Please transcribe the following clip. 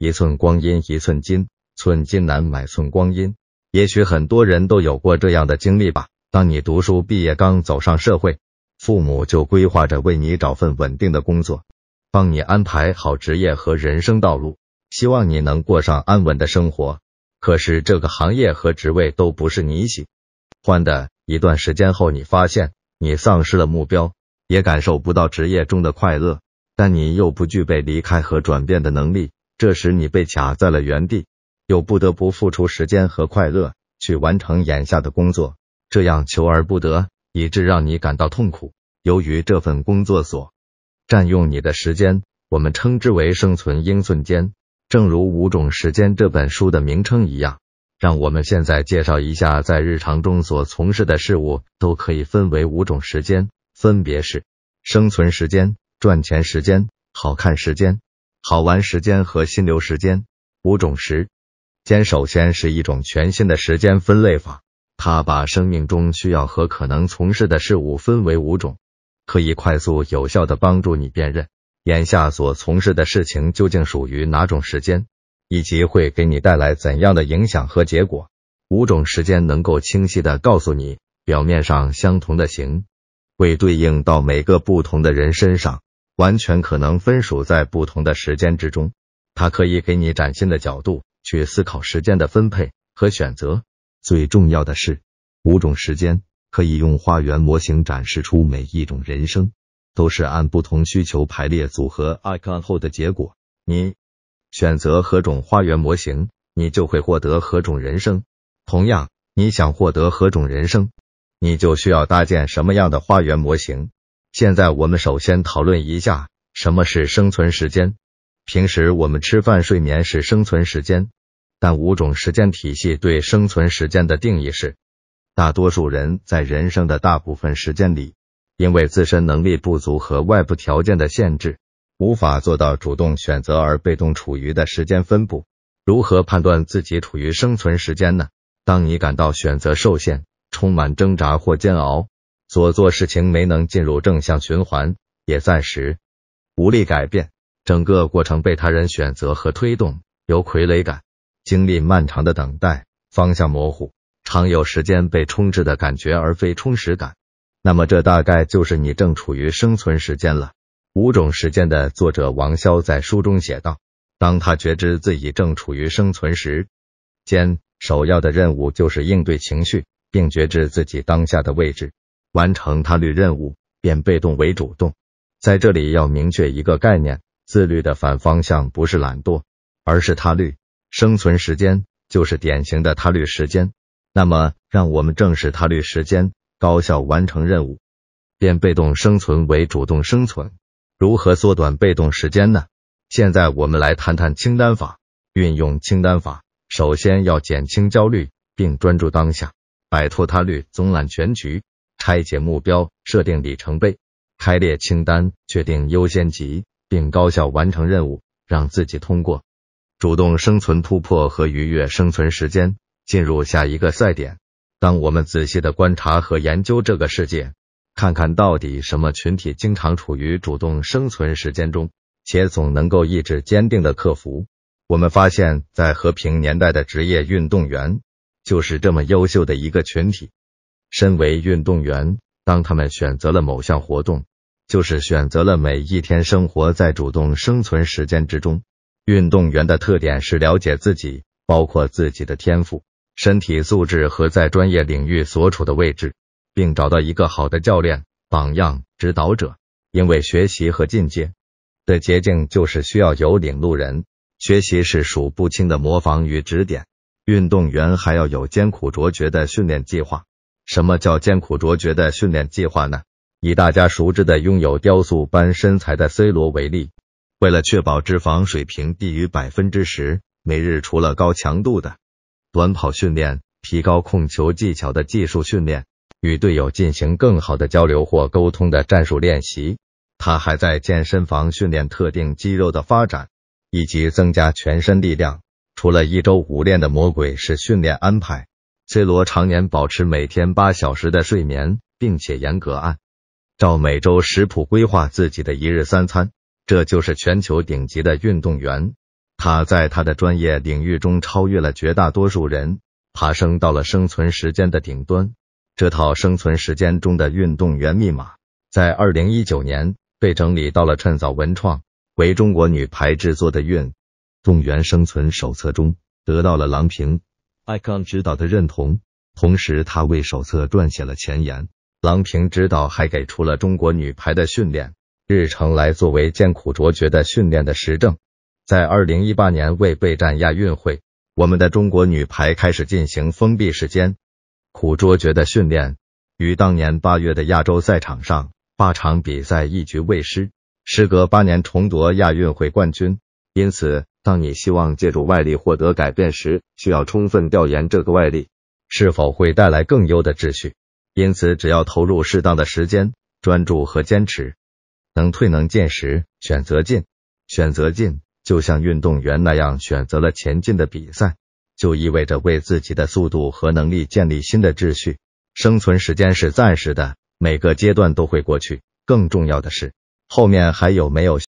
一寸光阴一寸金，寸金难买寸光阴。也许很多人都有过这样的经历吧。当你读书毕业刚走上社会，父母就规划着为你找份稳定的工作，帮你安排好职业和人生道路，希望你能过上安稳的生活。可是这个行业和职位都不是你喜欢的。一段时间后，你发现你丧失了目标，也感受不到职业中的快乐，但你又不具备离开和转变的能力。这时你被卡在了原地，又不得不付出时间和快乐去完成眼下的工作，这样求而不得，以致让你感到痛苦。由于这份工作所占用你的时间，我们称之为生存英寸间。正如《五种时间》这本书的名称一样，让我们现在介绍一下，在日常中所从事的事物都可以分为五种时间，分别是生存时间、赚钱时间、好看时间。好玩时间和心流时间五种时间，首先是一种全新的时间分类法。它把生命中需要和可能从事的事物分为五种，可以快速有效地帮助你辨认眼下所从事的事情究竟属于哪种时间，以及会给你带来怎样的影响和结果。五种时间能够清晰地告诉你，表面上相同的行，会对应到每个不同的人身上。完全可能分属在不同的时间之中，它可以给你崭新的角度去思考时间的分配和选择。最重要的是，五种时间可以用花园模型展示出每一种人生都是按不同需求排列组合，icon 后的结果。你选择何种花园模型，你就会获得何种人生。同样，你想获得何种人生，你就需要搭建什么样的花园模型。现在我们首先讨论一下什么是生存时间。平时我们吃饭、睡眠是生存时间，但五种时间体系对生存时间的定义是：大多数人在人生的大部分时间里，因为自身能力不足和外部条件的限制，无法做到主动选择而被动处于的时间分布。如何判断自己处于生存时间呢？当你感到选择受限、充满挣扎或煎熬。所做事情没能进入正向循环，也暂时无力改变，整个过程被他人选择和推动，有傀儡感。经历漫长的等待，方向模糊，常有时间被充斥的感觉而非充实感。那么，这大概就是你正处于生存时间了。五种时间的作者王潇在书中写道：“当他觉知自己正处于生存时间，首要的任务就是应对情绪，并觉知自己当下的位置。”完成他律任务，变被动为主动。在这里要明确一个概念：自律的反方向不是懒惰，而是他律。生存时间就是典型的他律时间。那么，让我们正视他律时间，高效完成任务，变被动生存为主动生存。如何缩短被动时间呢？现在我们来谈谈清单法。运用清单法，首先要减轻焦虑，并专注当下，摆脱他律，总揽全局。拆解目标，设定里程碑，开列清单，确定优先级，并高效完成任务，让自己通过主动生存突破和逾越生存时间，进入下一个赛点。当我们仔细的观察和研究这个世界，看看到底什么群体经常处于主动生存时间中，且总能够意志坚定的克服？我们发现，在和平年代的职业运动员就是这么优秀的一个群体。身为运动员，当他们选择了某项活动，就是选择了每一天生活在主动生存时间之中。运动员的特点是了解自己，包括自己的天赋、身体素质和在专业领域所处的位置，并找到一个好的教练、榜样、指导者。因为学习和进阶的捷径就是需要有领路人。学习是数不清的模仿与指点。运动员还要有艰苦卓绝的训练计划。什么叫艰苦卓绝的训练计划呢？以大家熟知的拥有雕塑般身材的 C 罗为例，为了确保脂肪水平低于百分之十，每日除了高强度的短跑训练、提高控球技巧的技术训练、与队友进行更好的交流或沟通的战术练习，他还在健身房训练特定肌肉的发展以及增加全身力量。除了一周五练的魔鬼式训练安排。C 罗常年保持每天八小时的睡眠，并且严格按照每周食谱规划自己的一日三餐。这就是全球顶级的运动员，他在他的专业领域中超越了绝大多数人，爬升到了生存时间的顶端。这套生存时间中的运动员密码，在二零一九年被整理到了趁早文创为中国女排制作的《运动员生存手册》中，得到了郎平。icon 指导的认同，同时他为手册撰写了前言。郎平指导还给出了中国女排的训练日程来作为艰苦卓绝的训练的实证。在二零一八年为备战亚运会，我们的中国女排开始进行封闭时间苦卓绝的训练。于当年八月的亚洲赛场上，八场比赛一局未失，时隔八年重夺亚运会冠军，因此。当你希望借助外力获得改变时，需要充分调研这个外力是否会带来更优的秩序。因此，只要投入适当的时间、专注和坚持，能退能进时选择进，选择进就像运动员那样选择了前进的比赛，就意味着为自己的速度和能力建立新的秩序。生存时间是暂时的，每个阶段都会过去。更重要的是，后面还有没有？